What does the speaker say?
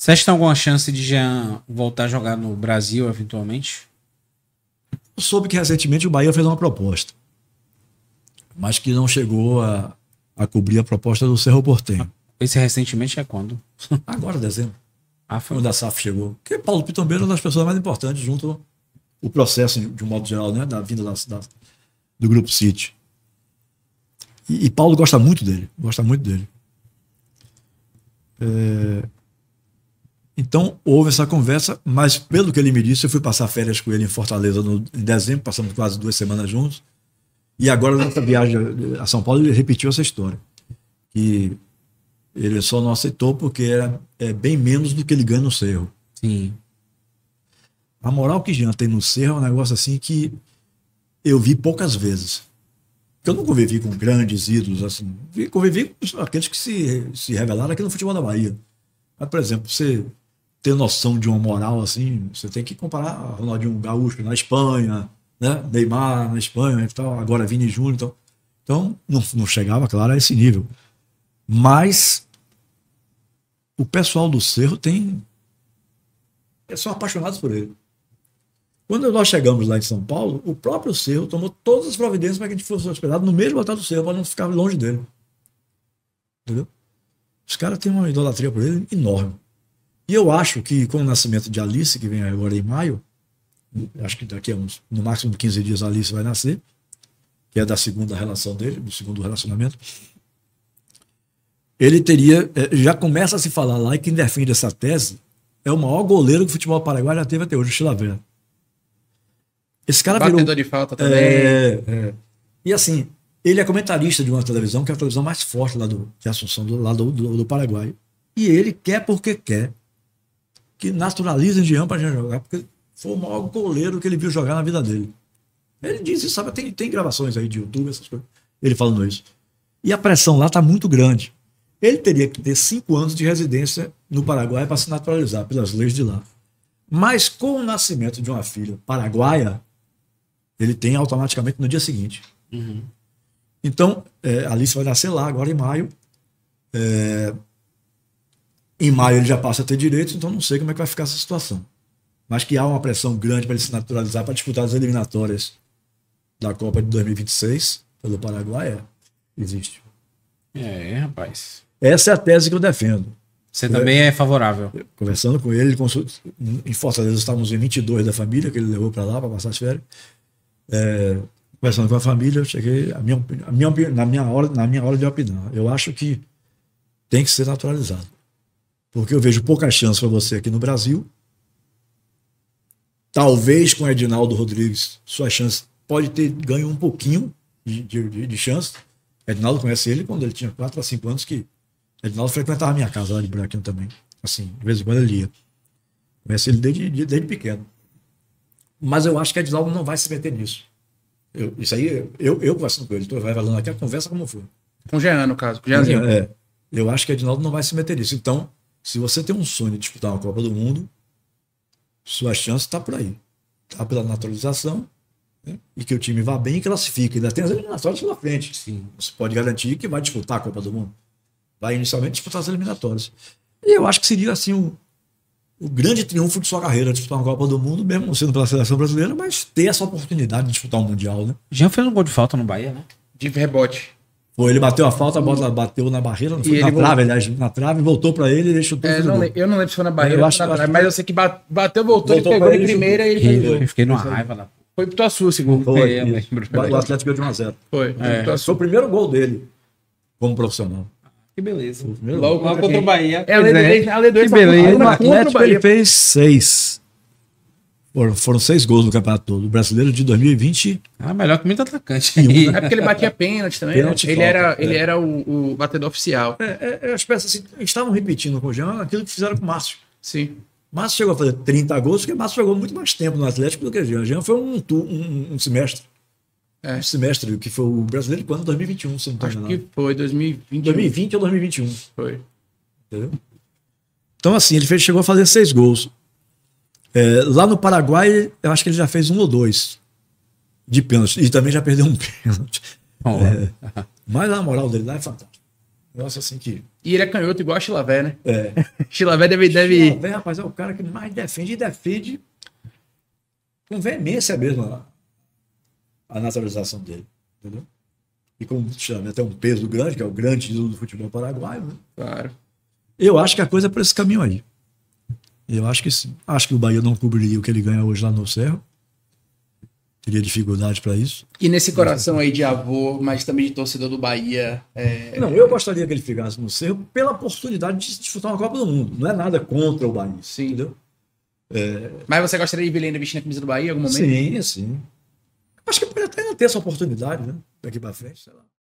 Você acha que tem alguma chance de Jean voltar a jogar no Brasil eventualmente? Eu soube que recentemente o Bahia fez uma proposta, mas que não chegou a, a cobrir a proposta do Cerro Portenho. Ah, esse recentemente é quando? Agora, dezembro. Ah, foi quando a SAF chegou. Porque Paulo Pitombeiro é uma das pessoas mais importantes junto o processo, de um modo geral, né, da vinda da, da, do Grupo City. E, e, Paulo gosta muito dele, gosta muito dele. É, então, houve essa conversa, mas pelo que ele me disse, eu fui passar férias com ele em Fortaleza no, em dezembro, passamos quase duas semanas juntos. E agora, nessa viagem a São Paulo, ele repetiu essa história. Que ele só não aceitou porque era é, bem menos do que ele ganha no Cerro. Sim. A moral que Jean tem no Cerro é um negócio assim que eu vi poucas vezes. Eu não convivi com grandes ídolos assim. Convivi com aqueles que se, se revelaram aqui no futebol da Bahia. Mas, por exemplo, você ter noção de uma moral assim, você tem que comparar Ronaldinho Gaúcho na Espanha, né? Neymar na Espanha então agora Vini Júnior. Então, então não, não chegava, claro, a esse nível. Mas o pessoal do Cerro tem. É são apaixonados por ele. Quando nós chegamos lá em São Paulo, o próprio Cerro tomou todas as providências para que a gente fosse hospedado no mesmo hotel do Cerro, para não ficar longe dele. Entendeu? Os caras têm uma idolatria por ele enorme. E eu acho que com o nascimento de Alice, que vem agora em maio, acho que daqui a uns, no máximo 15 dias Alice vai nascer, que é da segunda relação dele, do segundo relacionamento, ele teria, é, já começa a se falar lá, e quem defende essa tese é o maior goleiro que o futebol paraguai já teve até hoje, o Chilavera. Esse cara Batendo virou... de falta também. É, é. E assim, ele é comentarista de uma televisão, que é a televisão mais forte lá do, a Assunção, do, lá do, do, do Paraguai. E ele quer porque quer que naturaliza indiano para jogar, porque foi o maior goleiro que ele viu jogar na vida dele. Ele disse, sabe, tem, tem gravações aí de YouTube, essas coisas, ele falando isso. E a pressão lá está muito grande. Ele teria que ter cinco anos de residência no Paraguai para se naturalizar, pelas leis de lá. Mas com o nascimento de uma filha paraguaia, ele tem automaticamente no dia seguinte. Uhum. Então, é, Alice vai nascer lá agora em maio. É, em maio ele já passa a ter direitos, então não sei como é que vai ficar essa situação. Mas que há uma pressão grande para ele se naturalizar para disputar as eliminatórias da Copa de 2026 pelo Paraguai, é. Existe. É, rapaz. Essa é a tese que eu defendo. Você eu, também é favorável. Conversando com ele, ele consult... em Fortaleza estávamos em 22 da família, que ele levou para lá para passar as férias. É, conversando com a família, eu cheguei a minha, a minha, na, minha hora, na minha hora de opinar. Eu acho que tem que ser naturalizado. Porque eu vejo pouca chance para você aqui no Brasil. Talvez com Edinaldo Rodrigues, sua chance pode ter ganho um pouquinho de, de, de chance. Edinaldo conhece ele quando ele tinha 4 a 5 anos, que Edinaldo frequentava a minha casa lá de Buraquinho também. Assim, de vez em quando ele ia. Conhece ele desde, desde pequeno. Mas eu acho que Edinaldo não vai se meter nisso. Eu, isso aí, eu, eu conversando com ele, estou falando aqui a conversa como foi. Com o Jean, no caso. Com o Jeanzinho. É, é. eu acho que Edinaldo não vai se meter nisso. Então, se você tem um sonho de disputar uma Copa do Mundo, sua chance está por aí. Está pela naturalização né? e que o time vá bem e classifique. Ainda tem as eliminatórias pela frente. Sim. Você pode garantir que vai disputar a Copa do Mundo. Vai inicialmente disputar as eliminatórias. E eu acho que seria assim o, o grande triunfo de sua carreira, disputar uma Copa do Mundo, mesmo não sendo pela seleção brasileira, mas ter essa oportunidade de disputar um Mundial, né? Jean fez um gol de falta no Bahia, né? De rebote. Pô, ele bateu a falta, a bola bateu na barreira, não foi na trave, aliás, na trave, voltou pra ele e deixou tudo. É, não, eu não lembro se foi na barreira, eu acho, trave, acho mas eu sei que bateu, voltou, voltou ele pegou ele, ele primeira e ele pegou. Eu fiquei numa raiva lá. Foi pro Tuaçu, segundo. Foi, é, o Atlético ganhou de 1x0. Foi. É. Foi o primeiro gol dele como profissional. Que beleza. Logo, logo contra o Bahia. É, a Lei 2 é. Ex. Que beleza. Aí, Atlético ele fez 6. Foram seis gols no campeonato todo. O brasileiro de 2020. Ah, melhor que muito atacante. Um. Né? É porque ele batia pênalti também. Né? Pênalti né? ele, falta, era, é. ele era o, o batedor oficial. É, é, é as peças assim, estavam repetindo com o Jean aquilo que fizeram com o Márcio. Sim. Márcio chegou a fazer 30 gols, porque Márcio jogou muito mais tempo no Atlético do que o Jean. Jean foi um, um, um semestre. É. Um semestre, que foi o brasileiro quando? 2021, se não me engano. Acho que foi, 2020. 2020 ou 2021. Foi. Entendeu? Então, assim, ele fez, chegou a fazer seis gols. É, lá no Paraguai, eu acho que ele já fez um ou dois de pênalti. E também já perdeu um pênalti. é, mas a moral dele lá é fantástica. Nossa, assim que. E ele é canhoto igual a Chilavé, né? É. Chilavé deve. deve... Chilavé, rapaz, é o cara que mais defende e defende com veemência mesmo a, a naturalização dele. Entendeu? E como Chilavé tem um peso grande, que é o grande do futebol paraguaio, né? Claro. Eu acho que a coisa é por esse caminho aí. Eu acho que sim. Acho que o Bahia não cobriria o que ele ganha hoje lá no Cerro. Teria dificuldade para isso. E nesse coração aí de avô, mas também de torcedor do Bahia. É... Não, eu gostaria que ele ficasse no Cerro pela oportunidade de disputar uma Copa do Mundo. Não é nada contra o Bahia. Sim. Entendeu? É... Mas você gostaria de ver ele ainda vestindo a camisa do Bahia em algum momento? Sim, sim. Acho que pode até não ter essa oportunidade, né? Daqui para frente, sei lá.